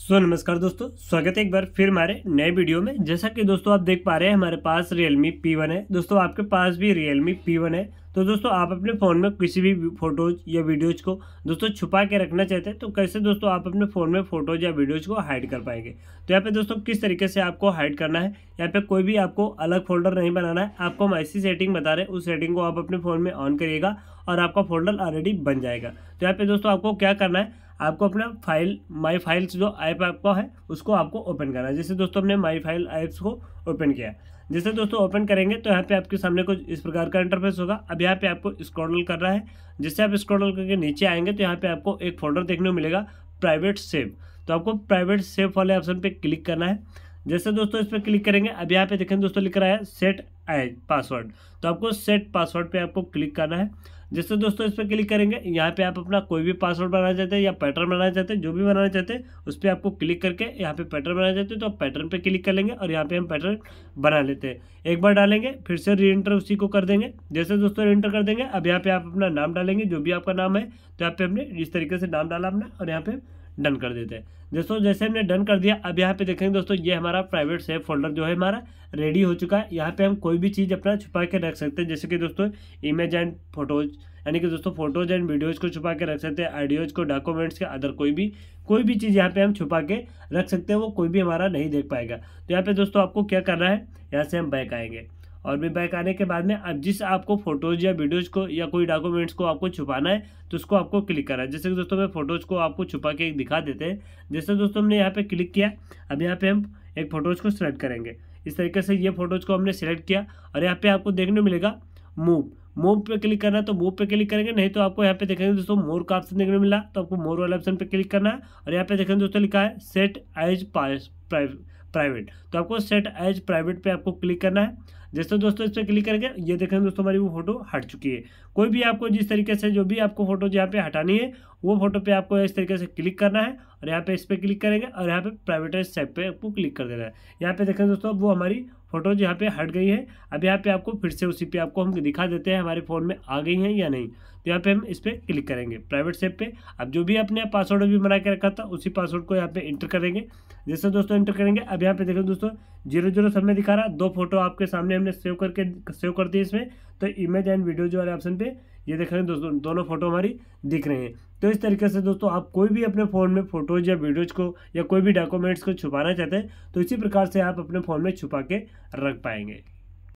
सो so, नमस्कार दोस्तों स्वागत है एक बार फिर हमारे नए वीडियो में जैसा कि दोस्तों आप देख पा रहे हैं हमारे पास Realme P1 है दोस्तों आपके पास भी Realme P1 है तो दोस्तों आप अपने फ़ोन में किसी भी फोटोज या वीडियोज को दोस्तों छुपा के रखना चाहते हैं तो कैसे दोस्तों आप अपने फ़ोन में फोटोज या वीडियोज को हाइड कर पाएंगे तो यहाँ पे दोस्तों किस तरीके से आपको हाइड करना है यहाँ पे कोई भी आपको अलग फोल्डर नहीं बनाना है आपको हम ऐसी सेटिंग बता रहे हैं उस सेटिंग को आप अपने फ़ोन में ऑन करिएगा और आपका फोल्डर ऑलरेडी बन जाएगा तो यहाँ पे दोस्तों आपको क्या करना है आपको अपना फाइल माई फाइल्स जो ऐप आपका है उसको आपको ओपन करना है जैसे दोस्तों हमने माई फाइल ऐप्स को ओपन किया जैसे दोस्तों ओपन करेंगे तो यहाँ पे आपके सामने कुछ इस प्रकार का इंटरफेस होगा अब यहाँ पे आपको स्क्रॉल करना है जैसे आप स्क्रॉल करके नीचे आएंगे तो यहाँ पे आपको एक फोल्डर देखने को मिलेगा प्राइवेट सेव तो आपको प्राइवेट सेव वाले ऑप्शन पे क्लिक करना है जैसे दोस्तों इस पर क्लिक करेंगे अब यहाँ पे देखें दोस्तों लिख रहा है सेट एज पासवर्ड तो आपको सेट पासवर्ड पर आपको क्लिक करना है जिससे दोस्तों इस पर क्लिक करेंगे यहाँ पे आप अपना कोई भी पासवर्ड बनाना चाहते हैं या पैटर्न बनाना चाहते हैं जो भी बनाना चाहते हैं उस पर आपको क्लिक करके यहाँ पे पैटर्न बनाना चाहते हैं तो आप पैटर्न पर क्लिक कर लेंगे और यहाँ पे हम पैटर्न बना लेते हैं एक बार डालेंगे फिर से री एंटर उसी को कर देंगे जैसे दोस्तों री एंटर कर देंगे अब यहाँ पे आप अपना नाम डालेंगे जो भी आपका नाम है तो यहाँ पे हमने इस तरीके से नाम डाला अपना और यहाँ पे डन कर देते हैं दोस्तों जैसे हमने डन कर दिया अब यहाँ पे देखेंगे दोस्तों ये हमारा प्राइवेट सेफ फोल्डर जो है हमारा रेडी हो चुका है यहाँ पे हम कोई भी चीज़ अपना छुपा के रख सकते हैं जैसे कि दोस्तों इमेज एंड फोटोज यानी कि दोस्तों फोटोज एंड वीडियोज को छुपा के रख सकते हैं आइडियोज को डॉक्यूमेंट्स के अदर कोई भी कोई भी चीज़ यहाँ पे हम छुपा के रख सकते हैं वो कोई भी हमारा नहीं देख पाएगा तो यहाँ पे दोस्तों आपको क्या करना है यहाँ से हम बैक आएंगे और भी बैक आने के बाद में अब जिस आपको फोटोज़ या वीडियोज़ को या कोई डॉक्यूमेंट्स को आपको छुपाना है तो उसको आपको क्लिक करना है जैसे कि दोस्तों मैं फ़ोटोज़ को आपको छुपा के दिखा देते हैं जैसे दोस्तों हमने यहाँ पर क्लिक किया अब यहाँ पे हम एक फ़ोटोज़ को सिलेक्ट करेंगे इस तरीके से ये फ़ोटोज़ को हमने सेलेक्ट किया और यहाँ पर आपको देखने मिलेगा मूव मूव पे क्लिक करना है तो मूव पे क्लिक करेंगे नहीं तो आपको यहाँ पे देखेंगे दोस्तों मोर का ऑप्शन देखने मिला तो आपको मोर वाला ऑप्शन पे क्लिक करना है और यहाँ पे देखेंगे दोस्तों लिखा है सेट एज प्राइस प्राइवेट तो आपको सेट एज प्राइवेट पे आपको क्लिक करना है जैसे दोस्तों इस पर क्लिक करके ये देखें दोस्तों हमारी वो फोटो हट चुकी है कोई भी आपको जिस तरीके से जो भी आपको फोटो जहाँ पे हटानी है वो फोटो पे आपको इस तरीके से क्लिक करना है और यहाँ पे इस पर क्लिक करेंगे और यहाँ पे प्राइवेटाइज सेट पे आपको क्लिक कर देना है यहाँ पे देखें दोस्तों वो हमारी जो यहाँ पे हट गई है अब यहाँ पे आपको फिर से उसी पे आपको हम दिखा देते हैं हमारे फ़ोन में आ गई हैं या नहीं तो यहाँ पे हम इस पर क्लिक करेंगे प्राइवेट सेप पे अब जो भी आपने पासवर्ड भी बना के रखा था उसी पासवर्ड को यहाँ पे इंटर करेंगे जैसे दोस्तों इंटर करेंगे अब यहाँ पे देखें दोस्तों जीरो जीरो सामने दिखा रहा दो फोटो आपके सामने हमने सेव करके सेव कर दी इसमें तो इमेज एंड वीडियो जो वाले ऑप्शन पर ये देख रहे हैं दोस्तों दोनों फोटो हमारी दिख रहे हैं तो इस तरीके से दोस्तों आप कोई भी अपने फ़ोन में फोटोज या वीडियोज़ को या कोई भी डॉक्यूमेंट्स को छुपाना चाहते हैं तो इसी प्रकार से आप अपने फ़ोन में छुपा के रख पाएंगे